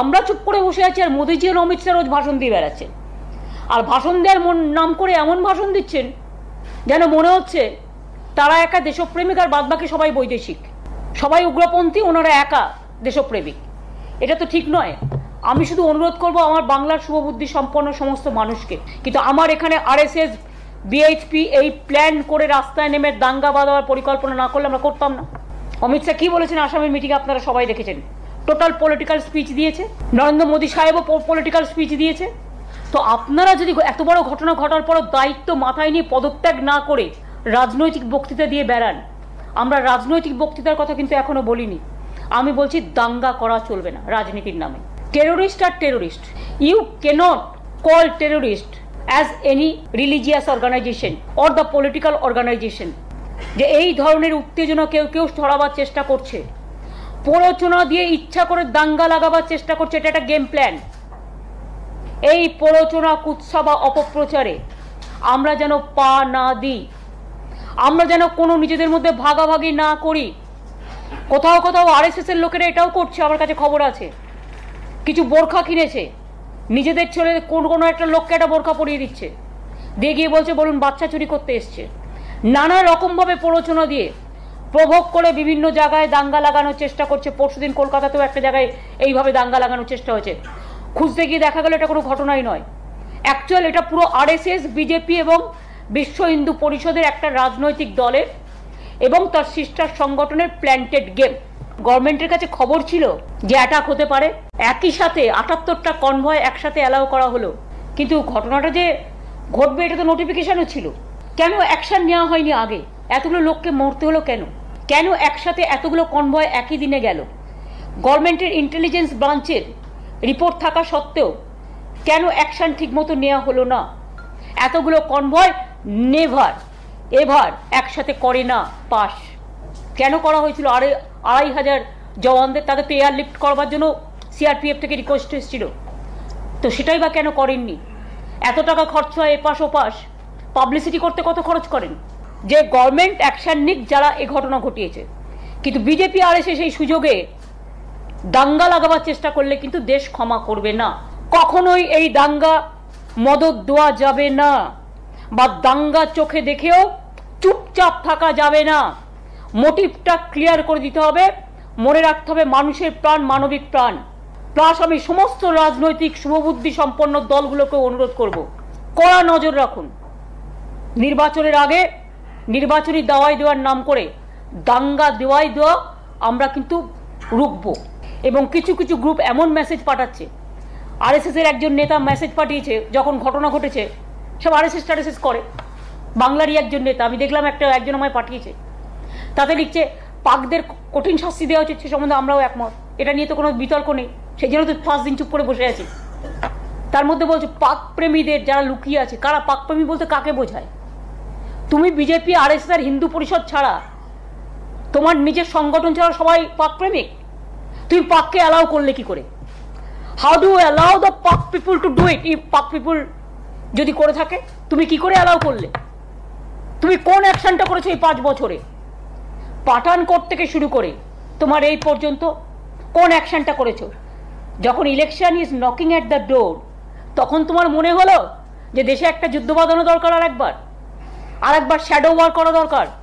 আমরা চুপ করে বসে আছি আর মোদিজি আর অমিত শাহ রোজ ভাষণ দিয়ে বেড়াচ্ছেন আর ভাষণ দেওয়ার মন নাম করে এমন ভাষণ দিচ্ছেন যেন মনে হচ্ছে তারা একা দেশপ্রেমিক আর বাদবাকি সবাই বৈদেশিক সবাই উগ্রপন্থী ওনারা একা দেশপ্রেমিক এটা তো ঠিক নয় আমি শুধু অনুরোধ করব আমার বাংলার শুভবুদ্ধি সম্পন্ন সমস্ত মানুষকে কিন্তু আমার এখানে আরএসএস বিএইচপি এই প্ল্যান করে রাস্তায় নেমে দাঙ্গা বাঁধাবার পরিকল্পনা না করলে আমরা করতাম না অমিত শাহ কী বলেছেন আসামের মিটিংয়ে আপনারা সবাই দেখেছেন টোটাল পলিটিক্যাল স্পিচ দিয়েছে নরেন্দ্র মোদী সাহেবও পলিটিক্যাল স্পিচ দিয়েছে তো আপনারা যদি এত বড় ঘটনা ঘটার পরও দায়িত্ব মাথায় নিয়ে পদত্যাগ না করে রাজনৈতিক বক্তৃতা দিয়ে বেড়ান আমরা রাজনৈতিক বক্তৃতার কথা কিন্তু এখনো বলিনি আমি বলছি দাঙ্গা করা চলবে না রাজনীতির নামে টেরোরিস্ট আর terrorist you can't call terrorist as any religious organisation or the political organisation যে এই ধরনের উত্তেজনা কেউ কেউ ছড়াবার চেষ্টা করছে প্রলোচনা দিয়ে ইচ্ছা করে দাঙ্গা লাগাবার চেষ্টা করছে এটা একটা গেম প্ল্যান এই প্ররোচনা কুৎসা বা অপপ্রচারে আমরা যেন পা না দিই আমরা যেন কোনো নিজেদের মধ্যে ভাগাভাগি না করি কোথাও কোথাও এস এর লোকেরা এটাও করছে আমার কাছে খবর আছে কিছু বোরখা কিনেছে নিজেদের ছেলে কোন কোনো একটা লোককে একটা বোরখা পরিয়ে দিচ্ছে দিয়ে গিয়ে বলছে বলুন বাচ্চা চুরি করতে এসছে নানা রকমভাবে প্ররোচনা দিয়ে প্রভোগ করে বিভিন্ন জায়গায় দাঙ্গা লাগানোর চেষ্টা করছে পরশুদিন কলকাতাতেও একটা জায়গায় এইভাবে দাঙ্গা লাগানোর চেষ্টা হয়েছে খুঁজতে গিয়ে দেখা গেল এটা কোনো ঘটনাই নয় অ্যাকচুয়াল এটা পুরো আরএসএস বিজেপি এবং বিশ্ব হিন্দু পরিষদের একটা রাজনৈতিক দলের এবং তার সিস্টার সংগঠনের প্ল্যান্টেড গেম গভর্নমেন্টের কাছে খবর ছিল যে অ্যাটাক হতে পারে একই সাথে আটাত্তরটা কনভয় একসাথে অ্যালাউ করা হলো কিন্তু ঘটনাটা যে ঘটবে এটা তো নোটিফিকেশনও ছিল কেন অ্যাকশন নেওয়া হয়নি আগে এতগুলো লোককে মরতে হলো কেন কেন একসাথে এতগুলো কনভয় একই দিনে গেল গভর্নমেন্টের ইন্টেলিজেন্স ব্রাঞ্চের রিপোর্ট থাকা সত্ত্বেও কেন অ্যাকশান ঠিকমতো নেওয়া হলো না এতগুলো কনভয় নেভার এভার একসাথে করে না পাস কেন করা হয়েছিল আড়াই আড়াই হাজার জওয়ানদের তাদের পেয়ার এয়ার লিফট করবার জন্য সিআরপিএফ থেকে রিকোয়েস্ট এসেছিল তো সেটাই বা কেন করেননি এত টাকা খরচ হয় এপাশ ওপাশ পাবলিসিটি করতে কত খরচ করেন যে গভর্নমেন্ট অ্যাকশন নিক যারা এ ঘটনা ঘটিয়েছে কিন্তু বিজেপি আর এসে সেই সুযোগে দাঙ্গা লাগাবার চেষ্টা করলে কিন্তু দেশ ক্ষমা করবে না কখনোই এই দাঙ্গা মদত দেওয়া যাবে না বা দাঙ্গা চোখে দেখেও চুপচাপ থাকা যাবে না মোটিভটা ক্লিয়ার করে দিতে হবে মনে রাখতে হবে মানুষের প্রাণ মানবিক প্রাণ প্লাস আমি সমস্ত রাজনৈতিক শুভবুদ্ধি সম্পন্ন দলগুলোকে অনুরোধ করব কড়া নজর রাখুন নির্বাচনের আগে নির্বাচনী দাওয়াই দেওয়ার নাম করে দাঙ্গা দেওয়াই দেওয়া আমরা কিন্তু রুখব এবং কিছু কিছু গ্রুপ এমন মেসেজ পাঠাচ্ছে আরএসএসের একজন নেতা মেসেজ পাঠিয়েছে যখন ঘটনা ঘটেছে সব আরএসএস টারএসএস করে বাংলারই একজন নেতা আমি দেখলাম একটা একজন আমায় পাঠিয়েছে তাতে লিখছে পাকদের কঠিন শাস্তি দেওয়া উচিত সে সম্বন্ধে আমরাও একমত এটা নিয়ে তো কোনো বিতর্ক নেই সেই জন্য তো পাঁচ দিন চুপ করে বসে আছি তার মধ্যে বলছে পাক প্রেমীদের যারা লুকিয়ে আছে কারা পাক প্রেমী বলতে কাকে বোঝায় তুমি বিজেপি আর এস হিন্দু পরিষদ ছাড়া তোমার নিজের সংগঠন ছাড়া সবাই পাক প্রেমিক তুমি পাককে অ্যালাউ করলে কি করে how do allow the Pak people to do it if Pak people যদি করে থাকে তুমি কি করে অ্যালাউ করলে তুমি কোন অ্যাকশনটা করেছো এই পাঁচ বছরে পাঠানকোট থেকে শুরু করে তোমার এই পর্যন্ত কোন অ্যাকশনটা করেছো যখন election is knocking at the door তখন তোমার মনে হলো যে দেশে একটা যুদ্ধ বাঁধানো দরকার আর একবার আর একবার শ্যাডো ওয়ার করা দরকার